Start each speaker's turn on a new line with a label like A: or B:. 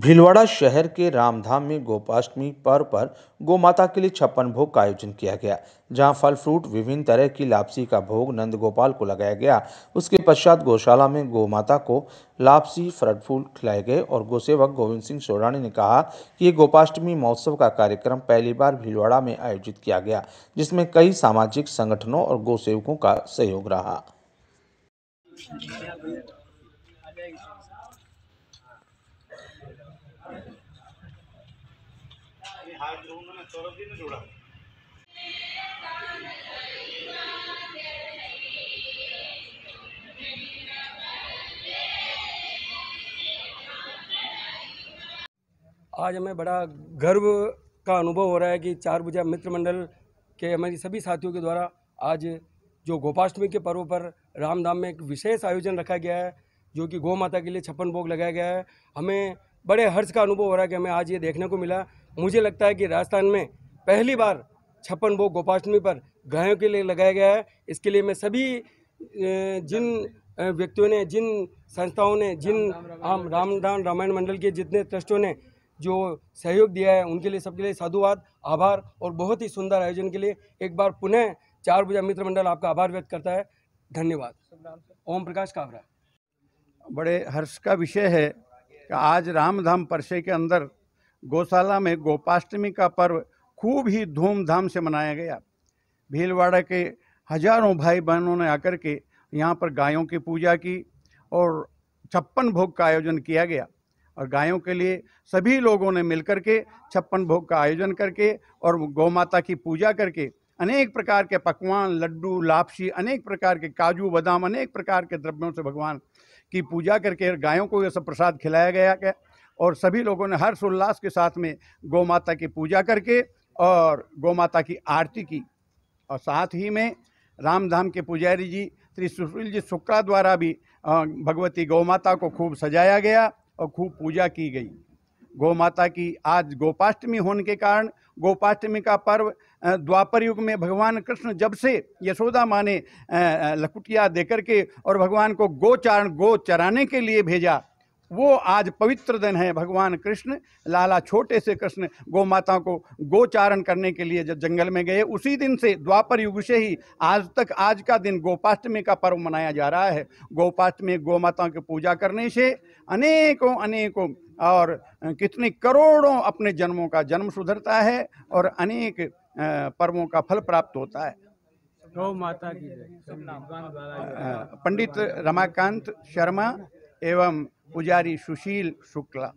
A: भीलवाड़ा शहर के रामधाम में गोपाष्टमी पर्व पर माता के लिए छप्पन भोग का आयोजन किया गया जहां फल फ्रूट विभिन्न तरह की लापसी का भोग नंद गोपाल को लगाया गया उसके पश्चात गौशाला में गो माता को लापसी फ्रट फूल खिलाए गए और गोसेवक गोविंद सिंह सोडानी ने कहा कि ये गोपाष्टमी महोत्सव का कार्यक्रम पहली बार भीलवाड़ा में आयोजित किया गया जिसमें कई सामाजिक संगठनों और गौसेवकों का सहयोग रहा
B: आज हमें बड़ा गर्व का अनुभव हो रहा है कि चार बुजा मित्र मंडल के हमारी सभी साथियों के द्वारा आज जो गोपाष्टमी के पर्व पर रामधाम में एक विशेष आयोजन रखा गया है जो कि गौ माता के लिए छप्पन भोग लगाया गया है हमें बड़े हर्ष का अनुभव हो रहा है कि हमें आज ये देखने को मिला मुझे लगता है कि राजस्थान में पहली बार छप्पन भोग गोपाष्टमी पर गायों के लिए लगाया गया है इसके लिए मैं सभी जिन व्यक्तियों ने जिन संस्थाओं ने जिन आम राम राम रामायण मंडल के जितने ट्रस्टों ने जो सहयोग दिया है उनके लिए सबके लिए साधुवाद आभार और बहुत ही सुंदर आयोजन के लिए एक बार पुनः चार बजे मित्र मंडल आपका आभार व्यक्त करता है धन्यवाद ओम प्रकाश कावरा
C: बड़े हर्ष का विषय है कि आज रामधाम परिसर के अंदर गौशाला में गोपाष्टमी का पर्व खूब ही धूमधाम से मनाया गया भीलवाड़ा के हजारों भाई बहनों ने आकर के यहाँ पर गायों की पूजा की और छप्पन भोग का आयोजन किया गया और गायों के लिए सभी लोगों ने मिलकर के छप्पन भोग का आयोजन करके और गौ माता की पूजा करके अनेक प्रकार के पकवान लड्डू लापसी अनेक प्रकार के काजू बादाम अनेक प्रकार के द्रव्यों से भगवान की पूजा करके गायों को यह सब प्रसाद खिलाया गया क्या और सभी लोगों ने हर्षोल्लास के साथ में गौ माता की पूजा करके और गौ माता की आरती की और साथ ही में रामधाम के पुजारी जी श्री सुशील जी शुक्ला द्वारा भी भगवती गौ माता को खूब सजाया गया और खूब पूजा की गई गौ माता की आज गोपाष्टमी होने के कारण गोपाष्टमी का पर्व द्वापर युग में भगवान कृष्ण जब से यशोदा माँ ने लकुटिया देकर के और भगवान को गोचारण गो चराने के लिए भेजा वो आज पवित्र दिन है भगवान कृष्ण लाला छोटे से कृष्ण गौ माता को गोचारण करने के लिए जब जंगल में गए उसी दिन से द्वापर युग से ही आज तक आज का दिन गोपाष्टमी का पर्व मनाया जा रहा है गोपाष्टमी गौ माता की पूजा करने से अनेकों अनेकों और कितने करोड़ों अपने जन्मों का जन्म सुधरता है और अनेक पर्वों का फल प्राप्त होता है
B: गौ माता की
C: पंडित रमाकांत शर्मा एवं पुजारी सुशील शुक्ला